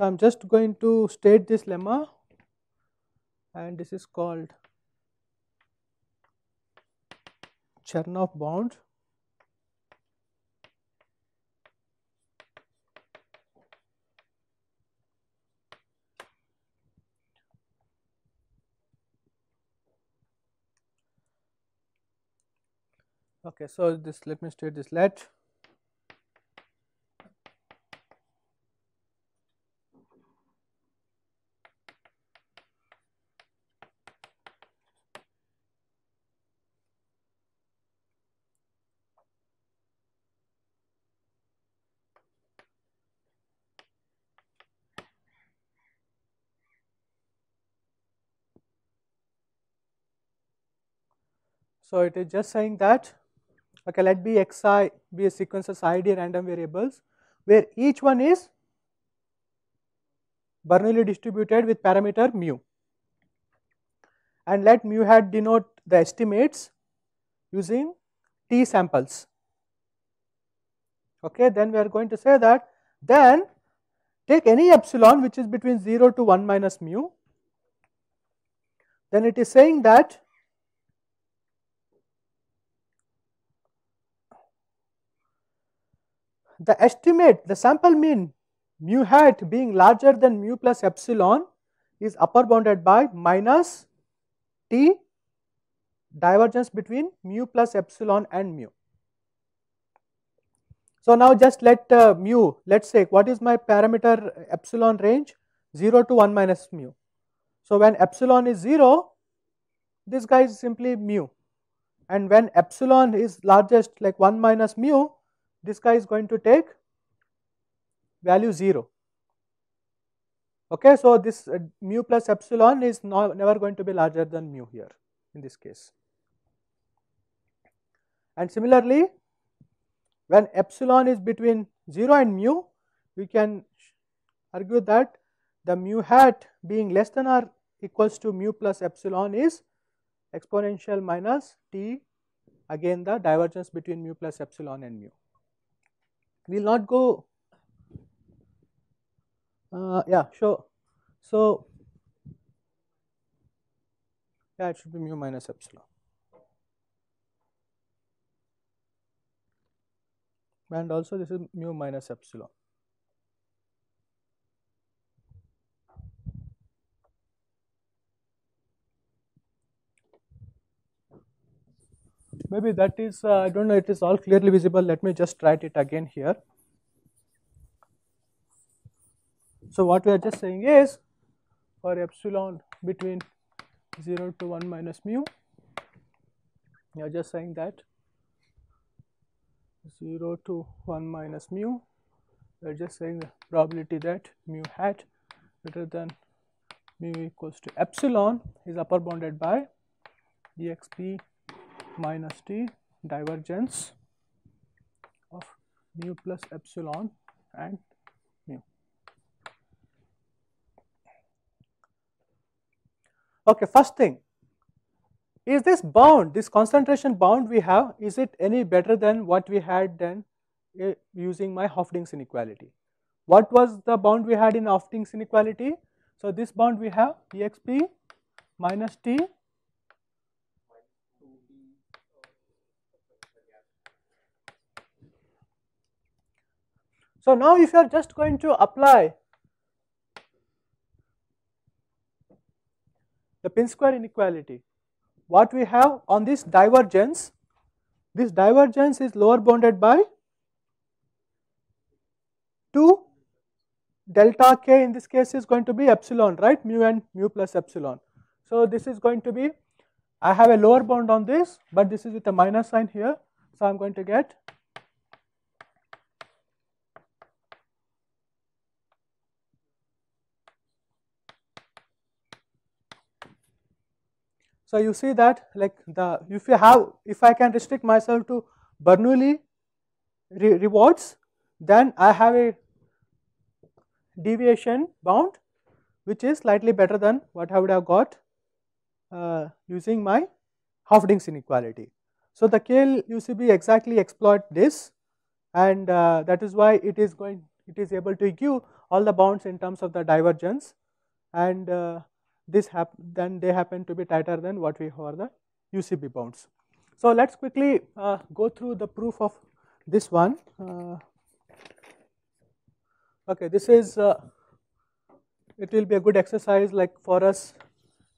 So, I am just going to state this lemma and this is called Chernoff bound. Okay, so this let me state this let So, it is just saying that okay, let be xi be a sequence of id random variables where each one is Bernoulli distributed with parameter mu and let mu hat denote the estimates using t samples. Okay, then we are going to say that then take any epsilon which is between 0 to 1 minus mu then it is saying that the estimate, the sample mean mu hat being larger than mu plus epsilon is upper bounded by minus t divergence between mu plus epsilon and mu. So, now just let uh, mu, let us say what is my parameter epsilon range 0 to 1 minus mu. So, when epsilon is 0, this guy is simply mu and when epsilon is largest like 1 minus mu, this guy is going to take value 0. Okay, so this uh, mu plus epsilon is no, never going to be larger than mu here in this case. And similarly, when epsilon is between 0 and mu, we can argue that the mu hat being less than or equals to mu plus epsilon is exponential minus t again the divergence between mu plus epsilon and mu we will not go uh, yeah sure so yeah it should be mu minus epsilon and also this is mu minus epsilon Maybe that is, uh, I don't know, it is all clearly visible. Let me just write it again here. So what we are just saying is for epsilon between 0 to 1 minus mu, you are just saying that 0 to 1 minus mu, we are just saying the probability that mu hat greater than mu equals to epsilon is upper bounded by dxp minus T divergence of mu plus epsilon and mu. Okay, first thing is this bound, this concentration bound we have, is it any better than what we had then uh, using my Hofding's inequality? What was the bound we had in Hofding's inequality? So, this bound we have exp minus T So now if you are just going to apply the pin square inequality, what we have on this divergence, this divergence is lower bounded by 2 delta k in this case is going to be epsilon right mu and mu plus epsilon. So this is going to be I have a lower bound on this but this is with a minus sign here so I am going to get So, you see that like the if you have if I can restrict myself to Bernoulli re rewards then I have a deviation bound which is slightly better than what I would have got uh, using my Hofding's inequality. So, the KL UCB exactly exploit this and uh, that is why it is going it is able to give all the bounds in terms of the divergence and uh, this hap then they happen to be tighter than what we have the UCB bounds. So, let us quickly uh, go through the proof of this one. Uh, okay, this is uh, it will be a good exercise like for us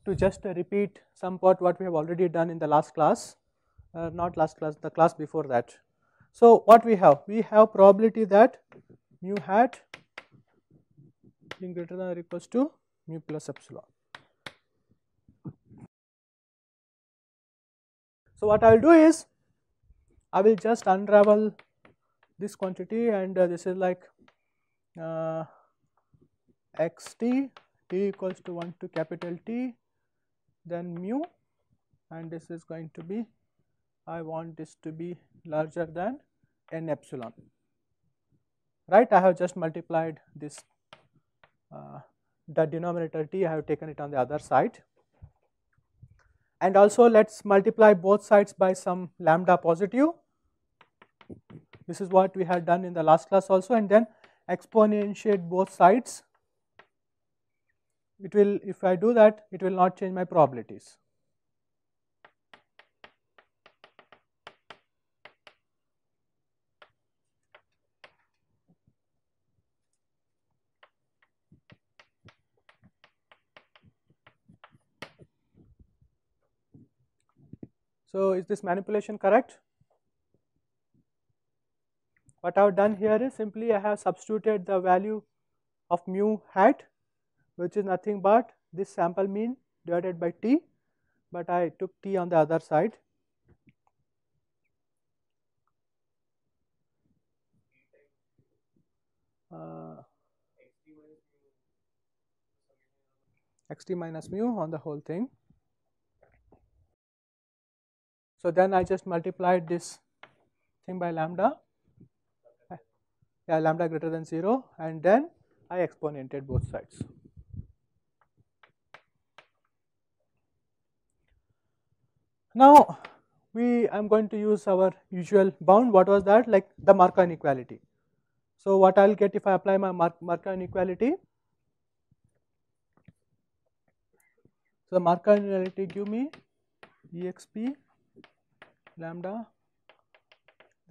to just uh, repeat some part what we have already done in the last class, uh, not last class, the class before that. So, what we have? We have probability that mu hat being greater than or equals to mu plus epsilon. So what I will do is I will just unravel this quantity and uh, this is like uh, xt t equals to 1 to capital T then mu and this is going to be I want this to be larger than n epsilon right I have just multiplied this uh, the denominator t I have taken it on the other side and also let us multiply both sides by some lambda positive. This is what we had done in the last class also and then exponentiate both sides. It will if I do that it will not change my probabilities. So, is this manipulation correct? What I have done here is simply I have substituted the value of mu hat which is nothing but this sample mean divided by t, but I took t on the other side. Uh, x t minus mu on the whole thing. So then I just multiplied this thing by lambda, yeah, lambda greater than 0 and then I exponented both sides. Now we I am going to use our usual bound what was that like the Markov inequality. So what I will get if I apply my Markov inequality So the Markov inequality give me exp lambda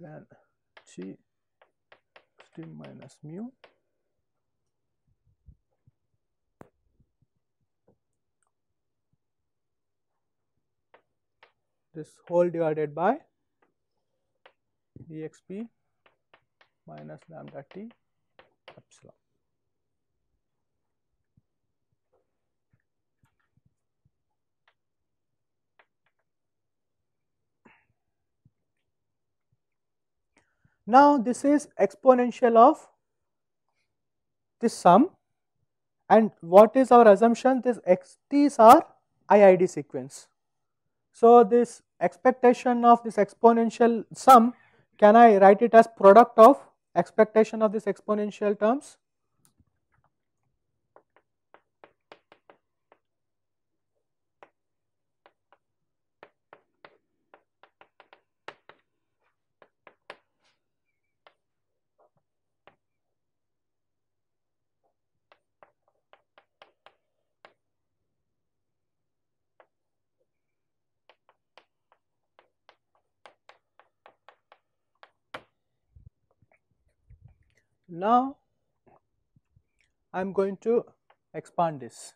then chi minus mu this whole divided by exp minus lambda t epsilon Now, this is exponential of this sum and what is our assumption? This these are IID sequence. So, this expectation of this exponential sum can I write it as product of expectation of this exponential terms Now, I am going to expand this.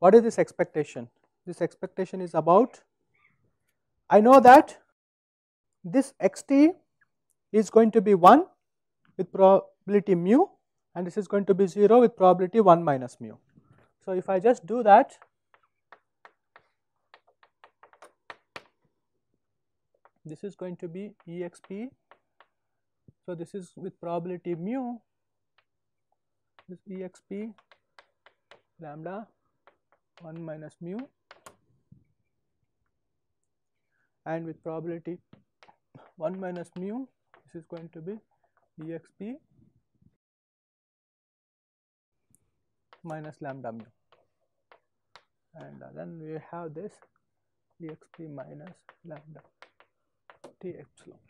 What is this expectation? This expectation is about, I know that this xt is going to be 1 with probability mu and this is going to be 0 with probability 1 minus mu. So, if I just do that, this is going to be exp so, this is with probability mu this E x p lambda 1 minus mu and with probability 1 minus mu this is going to be E x p minus lambda mu and uh, then we have this E x p minus lambda t epsilon.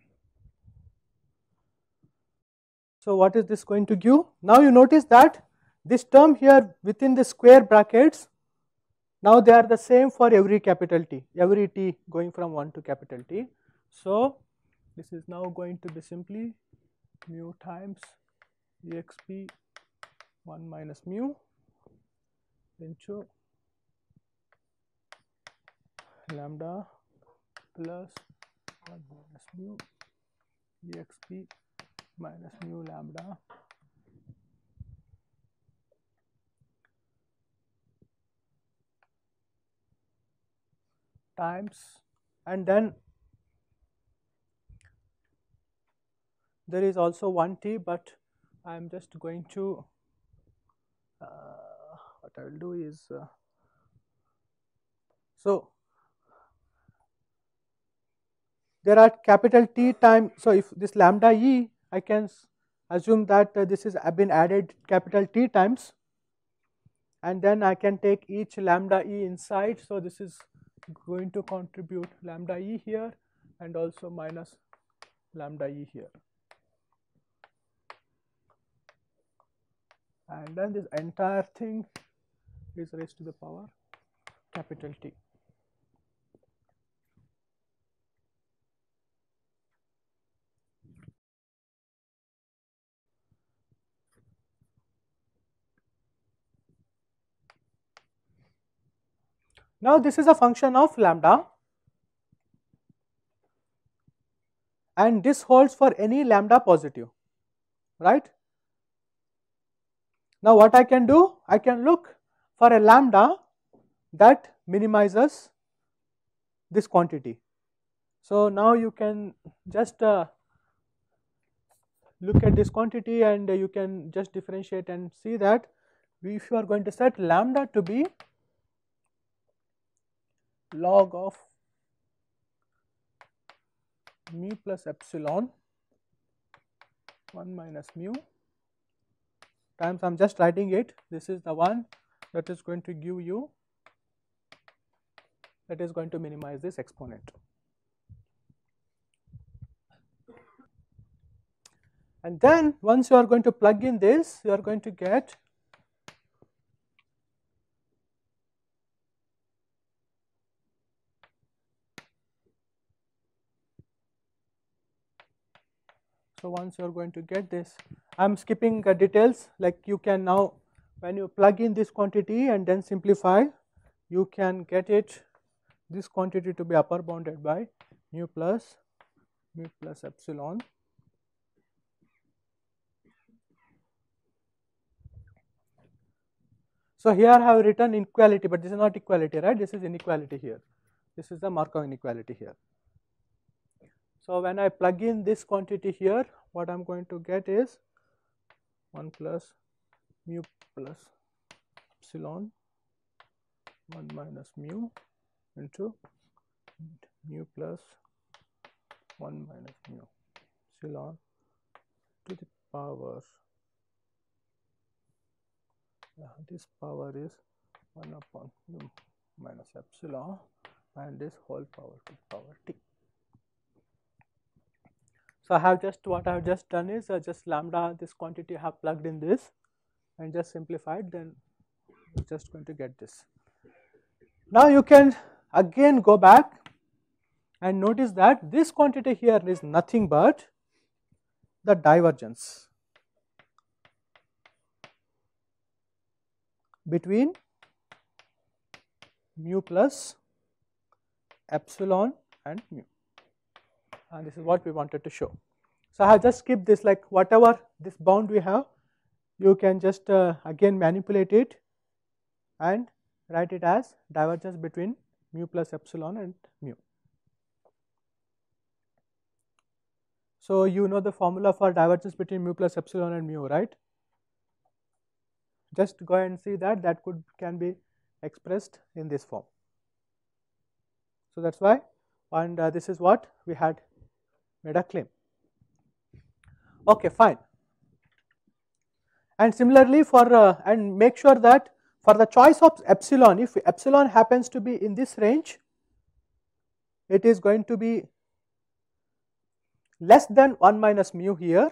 So, what is this going to give? Now, you notice that this term here within the square brackets, now they are the same for every capital T, every T going from 1 to capital T. So, this is now going to be simply mu times exp 1 minus mu into lambda plus 1 minus mu exp minus mu lambda times and then there is also 1t but I am just going to uh, what I will do is uh, so there are capital T time so if this lambda e I can assume that uh, this is been added capital T times and then I can take each lambda e inside. So, this is going to contribute lambda e here and also minus lambda e here. And then this entire thing is raised to the power capital T. Now this is a function of lambda and this holds for any lambda positive, right. Now what I can do? I can look for a lambda that minimizes this quantity. So now you can just uh, look at this quantity and you can just differentiate and see that if you are going to set lambda to be log of mu plus epsilon 1 minus mu times I am just writing it this is the one that is going to give you that is going to minimize this exponent. And then once you are going to plug in this you are going to get So once you are going to get this, I am skipping the uh, details like you can now when you plug in this quantity and then simplify, you can get it this quantity to be upper bounded by mu plus mu plus epsilon So, here I have written inequality, but this is not equality, right? This is inequality here. This is the Markov inequality here. So, when I plug in this quantity here, what I am going to get is 1 plus mu plus epsilon 1 minus mu into mu plus 1 minus mu epsilon to the power uh, this power is 1 upon mu minus epsilon and this whole power to the power t. So I have just what I have just done is uh, just lambda this quantity I have plugged in this and just simplified then just going to get this. Now you can again go back and notice that this quantity here is nothing but the divergence between mu plus epsilon and mu and this is what we wanted to show. So I have just skipped this like whatever this bound we have you can just uh, again manipulate it and write it as divergence between mu plus epsilon and mu. So you know the formula for divergence between mu plus epsilon and mu right. Just go and see that that could can be expressed in this form. So that is why and uh, this is what we had made a claim. Okay, fine. And similarly for uh, and make sure that for the choice of epsilon, if epsilon happens to be in this range, it is going to be less than 1 minus mu here.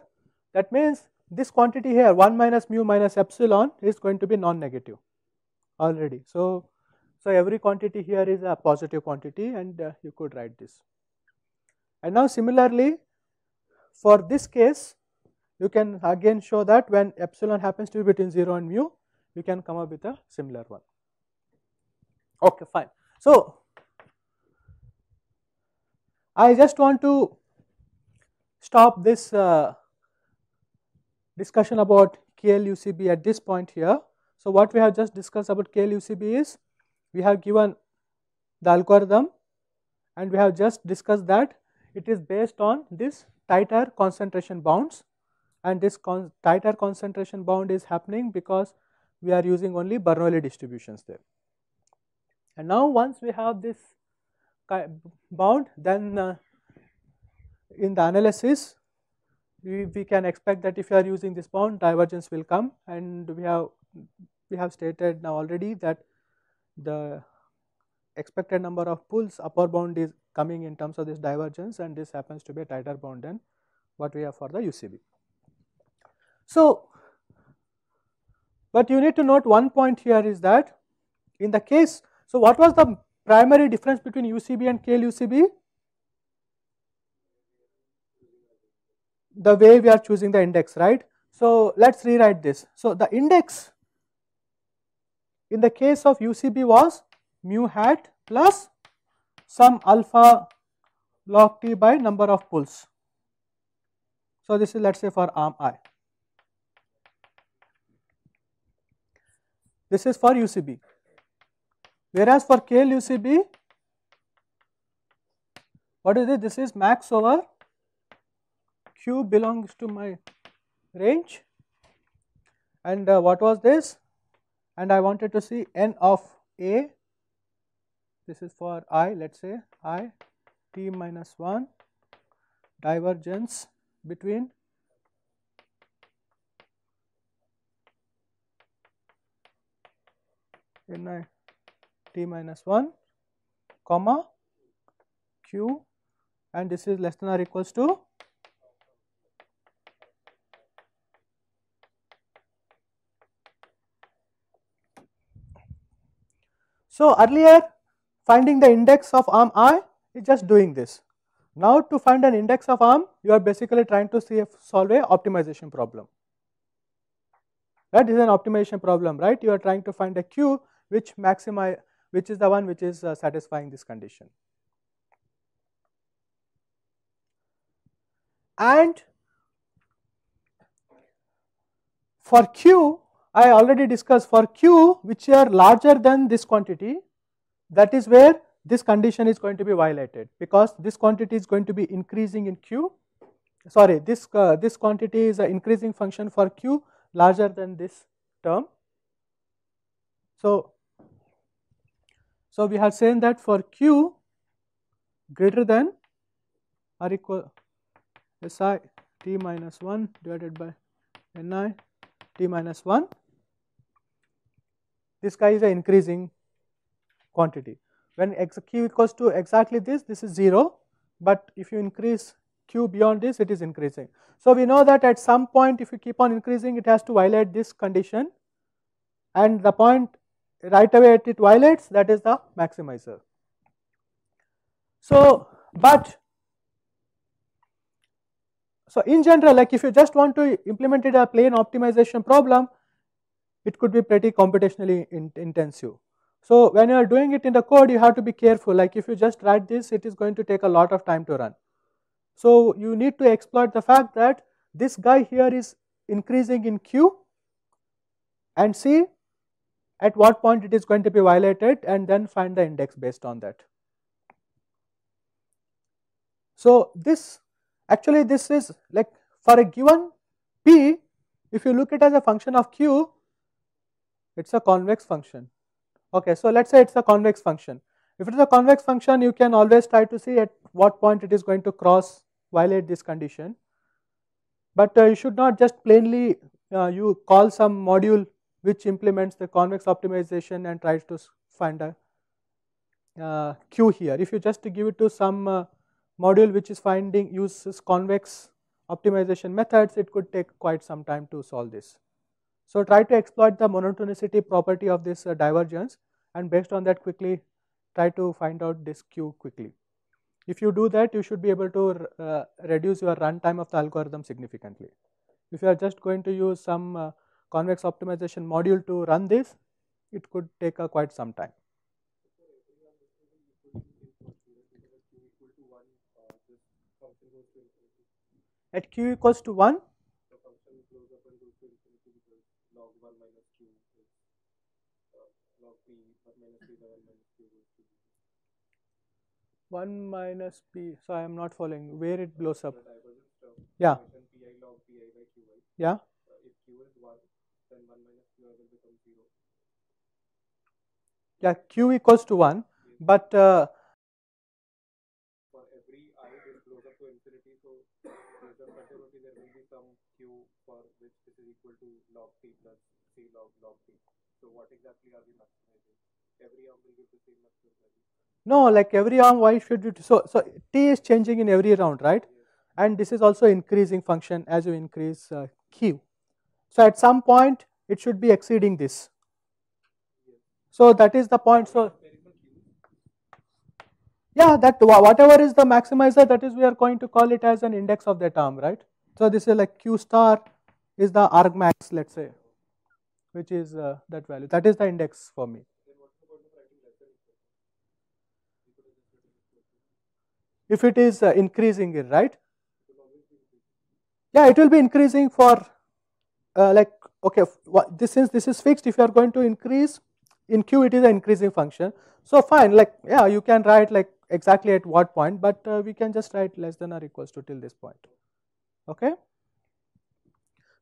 That means this quantity here 1 minus mu minus epsilon is going to be non-negative already. So, so every quantity here is a positive quantity and uh, you could write this. And now similarly for this case you can again show that when epsilon happens to be between 0 and mu you can come up with a similar one. Okay fine. So I just want to stop this uh, discussion about KLUCB at this point here. So what we have just discussed about KLUCB is we have given the algorithm and we have just discussed that it is based on this tighter concentration bounds and this con tighter concentration bound is happening because we are using only Bernoulli distributions there. And now once we have this bound then uh, in the analysis we, we can expect that if you are using this bound divergence will come and we have we have stated now already that the expected number of pulls upper bound is coming in terms of this divergence and this happens to be a tighter bond than what we have for the UCB. So, but you need to note one point here is that in the case, so what was the primary difference between UCB and KLUCB? The way we are choosing the index, right? So, let us rewrite this. So, the index in the case of UCB was mu hat plus sum alpha log t by number of pulls. So, this is let us say for arm i. This is for UCB. Whereas for KL UCB, what is it? This is max over Q belongs to my range and uh, what was this? And I wanted to see N of A this is for i let us say i t minus 1 divergence between n i t minus 1 comma q and this is less than or equals to So, earlier finding the index of arm i is just doing this. Now, to find an index of arm, you are basically trying to see if solve a optimization problem. That is an optimization problem, right? You are trying to find a q which maximize, which is the one which is uh, satisfying this condition. And for q, I already discussed for q which are larger than this quantity, that is where this condition is going to be violated because this quantity is going to be increasing in Q. Sorry, this, uh, this quantity is an increasing function for Q larger than this term. So, so we have seen that for Q greater than or equal SI T minus 1 divided by Ni T minus 1, this guy is an increasing quantity. When x q equals to exactly this, this is 0, but if you increase q beyond this, it is increasing. So, we know that at some point if you keep on increasing, it has to violate this condition and the point right away at it violates that is the maximizer. So, but so in general like if you just want to implement it a plain optimization problem, it could be pretty computationally in intensive. So when you are doing it in the code, you have to be careful. Like if you just write this, it is going to take a lot of time to run. So you need to exploit the fact that this guy here is increasing in Q and see at what point it is going to be violated and then find the index based on that. So this actually this is like for a given P, if you look at as a function of Q, it is a convex function. Okay, so let's say it's a convex function. If it is a convex function, you can always try to see at what point it is going to cross violate this condition. But uh, you should not just plainly uh, you call some module which implements the convex optimization and tries to find a uh, here. If you just give it to some uh, module which is finding uses convex optimization methods, it could take quite some time to solve this. So try to exploit the monotonicity property of this uh, divergence and based on that quickly try to find out this Q quickly. If you do that, you should be able to uh, reduce your runtime of the algorithm significantly. If you are just going to use some uh, convex optimization module to run this, it could take uh, quite some time. At q equals to 1, 1 minus p. So I am not following where it blows up. Yeah. Yeah. Yeah, q equals to 1, but uh, for which this is equal to log p plus c log log t. So what exactly are we maximizing? Every arm will give the same maximum value. No, like every arm, why should you? So, so T is changing in every round, right? And this is also increasing function as you increase uh, Q. So at some point, it should be exceeding this. So that is the point. So yeah, that whatever is the maximizer, that is we are going to call it as an index of that arm, right? So this is like Q star is the argmax, let's say, which is uh, that value. That is the index for me. if it is uh, increasing in right yeah it will be increasing for uh, like okay what, this since this is fixed if you are going to increase in q it is an increasing function so fine like yeah you can write like exactly at what point but uh, we can just write less than or equals to till this point okay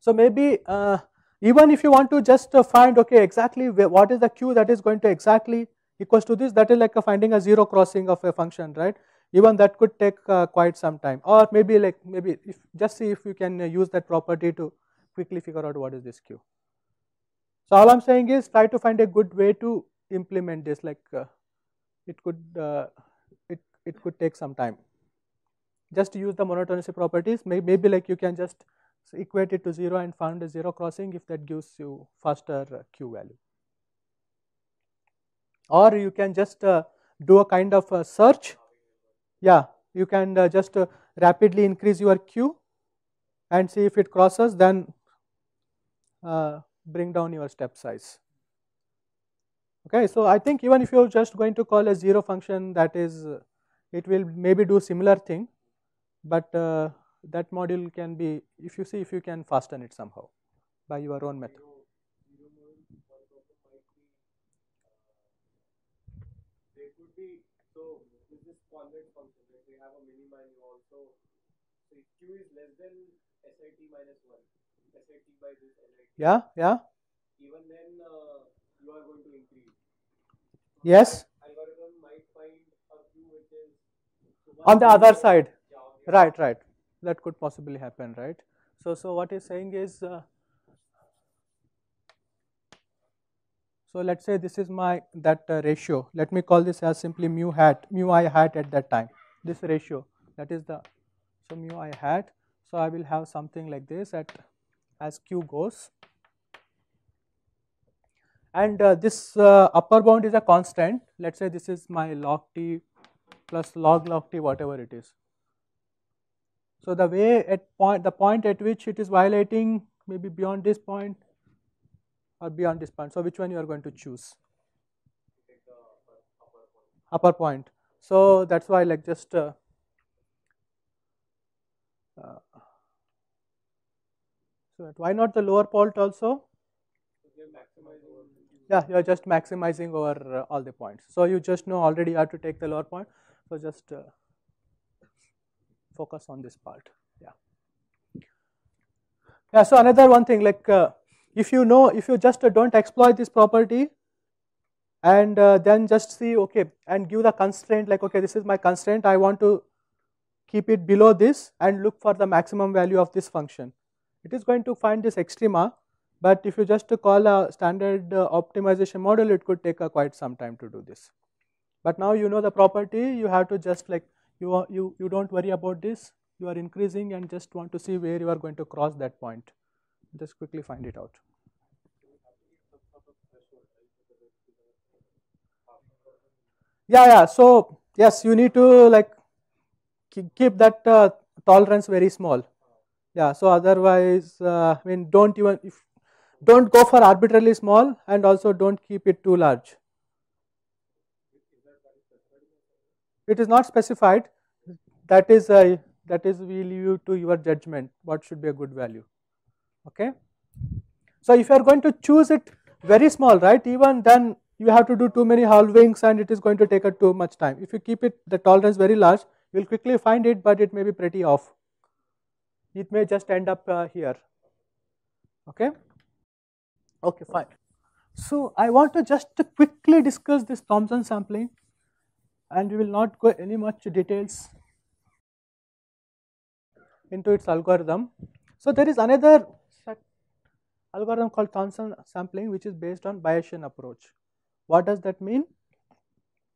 so maybe uh, even if you want to just uh, find okay exactly what is the q that is going to exactly equals to this that is like a finding a zero crossing of a function right even that could take uh, quite some time or maybe like maybe if, just see if you can uh, use that property to quickly figure out what is this queue. So all I'm saying is try to find a good way to implement this like uh, it could uh, it, it could take some time. Just use the monotonicity properties may, maybe like you can just equate it to 0 and find a 0 crossing if that gives you faster uh, Q value. Or you can just uh, do a kind of a search yeah you can uh, just uh, rapidly increase your Q and see if it crosses then uh, bring down your step size. Okay, so I think even if you're just going to call a zero function that is it will maybe do similar thing but that module can be if you see if you can fasten it somehow by your own method. convex function, right? We have a minima and you also q is less than sit minus one, sit by this Yeah, yeah. Even then, uh, you are going to increase. Yes. Algorithm might find a q which is on the other side. Yeah, okay. Right, right. That could possibly happen, right? So, so what he's saying is. Uh, So let us say this is my that uh, ratio. Let me call this as simply mu hat, mu i hat at that time. This ratio that is the so mu i hat. So I will have something like this at as q goes, and uh, this uh, upper bound is a constant. Let us say this is my log t plus log log t whatever it is. So the way at point the point at which it is violating maybe beyond this point or beyond this point. So which one you are going to choose? Upper point. So that's why like just uh, uh, so why not the lower point also? Yeah, you are just maximizing over uh, all the points. So you just know already you have to take the lower point. So just uh, focus on this part. Yeah. Yeah. So another one thing like uh, if you know if you just uh, don't exploit this property and uh, then just see okay and give the constraint like okay this is my constraint I want to keep it below this and look for the maximum value of this function. It is going to find this extrema but if you just call a standard uh, optimization model it could take quite some time to do this. But now you know the property you have to just like you, you, you do not worry about this you are increasing and just want to see where you are going to cross that point just quickly find it out. Yeah, yeah. So yes, you need to like keep that uh, tolerance very small. Yeah. So otherwise, uh, I mean, don't even if don't go for arbitrarily small, and also don't keep it too large. It is not specified. That is a uh, that is we leave you to your judgment. What should be a good value? okay. So if you are going to choose it very small right even then you have to do too many halvings and it is going to take a too much time. If you keep it the tolerance very large you will quickly find it but it may be pretty off. It may just end up uh, here okay. Okay fine. So I want to just quickly discuss this Thomson sampling and we will not go any much details into its algorithm. So there is another algorithm called Thomson sampling which is based on Bayesian approach. What does that mean?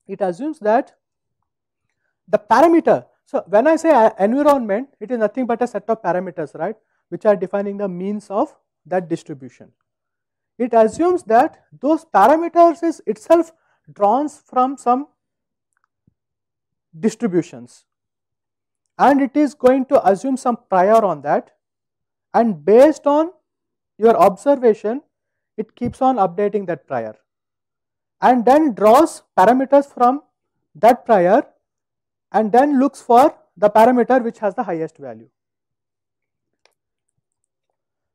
It assumes that the parameter, so when I say uh, environment, it is nothing but a set of parameters, right, which are defining the means of that distribution. It assumes that those parameters is itself drawn from some distributions and it is going to assume some prior on that and based on your observation it keeps on updating that prior and then draws parameters from that prior and then looks for the parameter which has the highest value.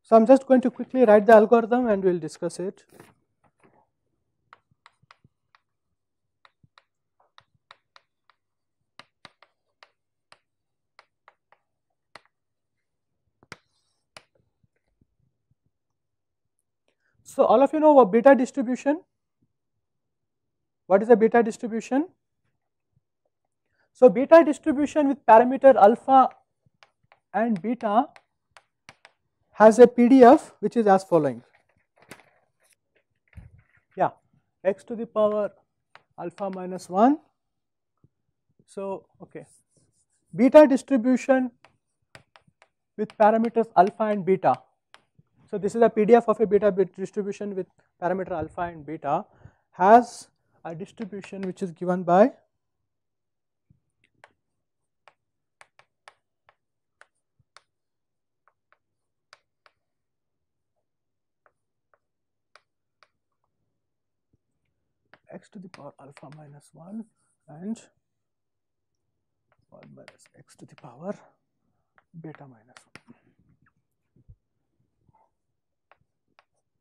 So, I am just going to quickly write the algorithm and we will discuss it. So, all of you know a beta distribution. What is a beta distribution? So, beta distribution with parameter alpha and beta has a PDF which is as following. Yeah, x to the power alpha minus 1. So, okay, beta distribution with parameters alpha and beta so this is a PDF of a beta distribution with parameter alpha and beta has a distribution which is given by x to the power alpha minus 1 and 1 minus x to the power beta minus 1.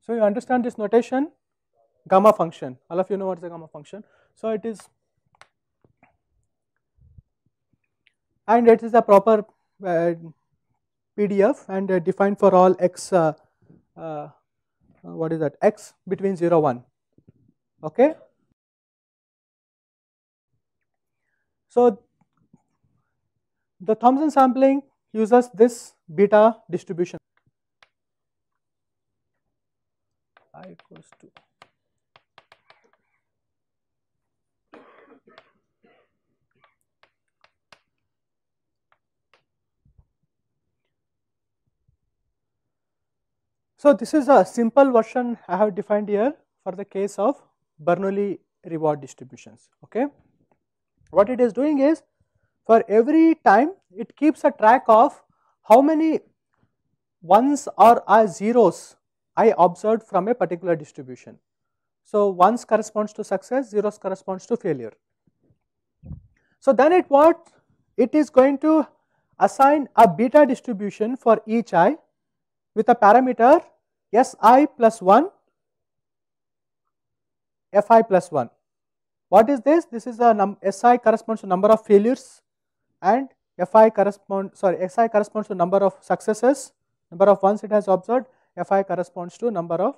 So, you understand this notation gamma function all of you know what is a gamma function. So, it is and it is a proper uh, PDF and uh, defined for all x uh, uh, uh, what is that x between 0 1 okay. So, the Thomson sampling uses this beta distribution. i equals to So, this is a simple version I have defined here for the case of Bernoulli reward distributions. Okay. What it is doing is for every time it keeps a track of how many ones or zeros I observed from a particular distribution. So, ones corresponds to success, zeros corresponds to failure. So, then it what? It is going to assign a beta distribution for each i with a parameter si plus 1 fi plus 1. What is this? This is a num si corresponds to number of failures and fi corresponds sorry si corresponds to number of successes, number of ones it has observed Fi corresponds to number of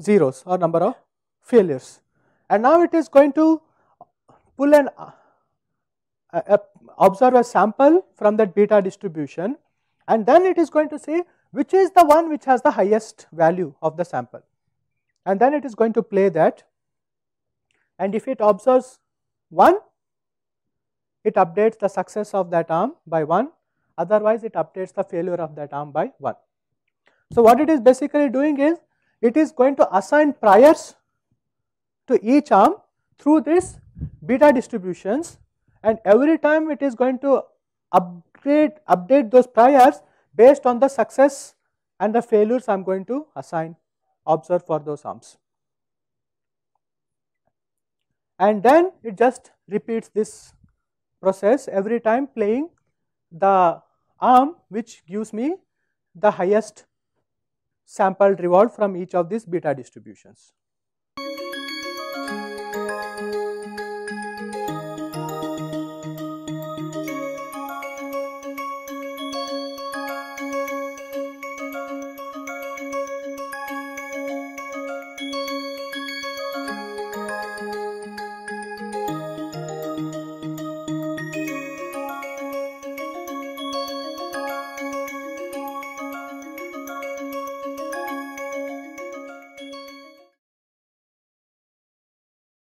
zeros or number of failures. And now it is going to pull an uh, observe a sample from that beta distribution and then it is going to say which is the one which has the highest value of the sample. And then it is going to play that and if it observes 1, it updates the success of that arm by 1, otherwise it updates the failure of that arm by 1. So what it is basically doing is it is going to assign priors to each arm through this beta distributions and every time it is going to upgrade update those priors based on the success and the failures I am going to assign observe for those arms. And then it just repeats this process every time playing the arm which gives me the highest sample revolved from each of these beta distributions.